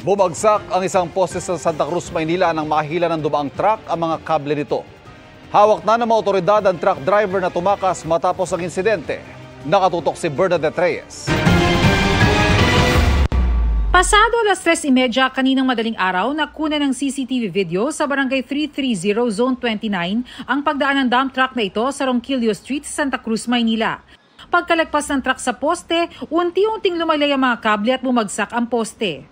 Bumagsak ang isang poste sa Santa Cruz, Maynila nang mahila ng dumaang truck ang mga kable nito. Hawak na ng mga otoridad ang truck driver na tumakas matapos ang insidente. Nakatutok si Bernadette Reyes. Pasado alas 3.30 kaninang madaling araw, nakuna ng CCTV video sa barangay 330 Zone 29 ang pagdaan ng dump truck na ito sa Ronquillo Street, Santa Cruz, Maynila. Pagkalagpas ng truck sa poste, unti-unting lumalay ang mga kable at bumagsak ang poste.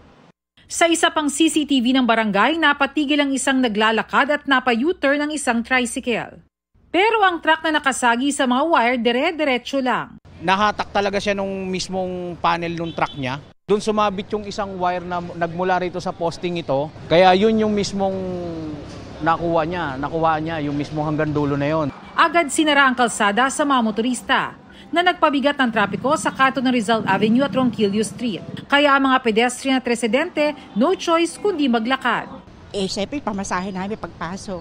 Sa isa pang CCTV ng barangay, napatigil ang isang naglalakad at napayuter ng isang tricycle. Pero ang truck na nakasagi sa mga wire, dire-diretso lang. Nahatak talaga siya nung mismong panel nung truck niya. Doon sumabit yung isang wire na nagmula rito sa posting ito. Kaya yun yung mismong nakuha niya, nakuha niya yung mismo hanggang dulo na yon. Agad sinara ang kalsada sa mga motorista na nagpabigat ng trapiko sa Cato ng Rizal Avenue at Ronquillo Street. Kaya ang mga pedestrian at residente, no choice kundi maglakad. Eh, syempre, pamasahin namin pagpasok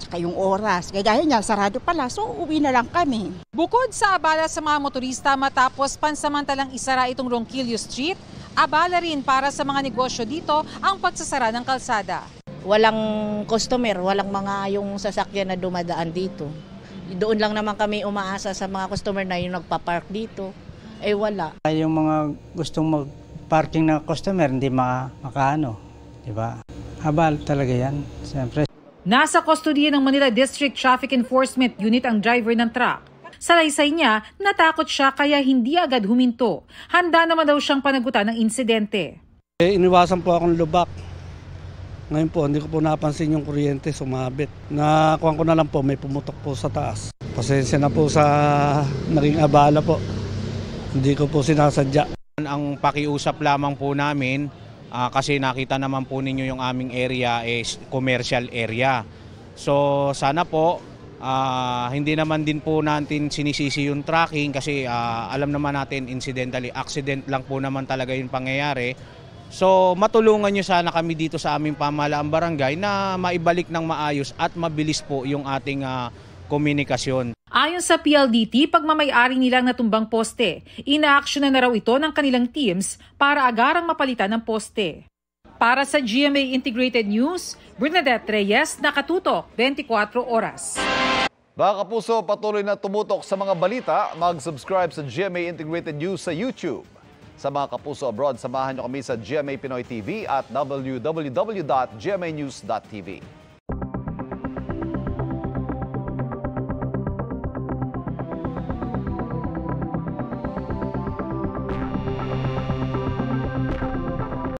tsaka yung oras. Gaya niya, sarado pala, so uwi na lang kami. Bukod sa abala sa mga motorista matapos pansamantalang isara itong Ronquillo Street, abala rin para sa mga negosyo dito ang pagsasara ng kalsada. Walang customer, walang mga yung sasakyan na dumadaan dito doon lang naman kami umaasa sa mga customer na yung nagpa-park dito. Eh wala. Yung mga gustong mag-parking na customer, hindi maka, makaano. Diba? Habal talaga yan. Siyempre. Nasa kustodiya ng Manila District Traffic Enforcement Unit ang driver ng truck. Sa laysay niya, natakot siya kaya hindi agad huminto. Handa naman daw siyang panagutan ng insidente. Eh, iniwasan po akong lubak ngayon po, hindi ko po napansin yung kuryente sumabit. Nakuha ko na lang po, may pumutok po sa taas. Pasensya na po sa naging abala po. Hindi ko po sinasadya. Ang pakiusap lamang po namin, uh, kasi nakita naman po ninyo yung aming area is commercial area. So sana po, uh, hindi naman din po natin sinisisi yung tracking kasi uh, alam naman natin incidentally, accident lang po naman talaga yung pangyayari. So matulungan nyo sana kami dito sa aming pamahalaang barangay na maibalik ng maayos at mabilis po yung ating uh, komunikasyon. Ayon sa PLDT, pagmamayari nilang natumbang poste, inaaksyon na, na raw ito ng kanilang teams para agarang mapalitan ng poste. Para sa GMA Integrated News, Bernadette Reyes, Nakatutok, 24 Oras. Mga kapuso, patuloy na tumutok sa mga balita. Mag-subscribe sa GMA Integrated News sa YouTube. Sa mga kapuso abroad, samahan nyo kami sa GMA Pinoy TV at www.gmanews.tv.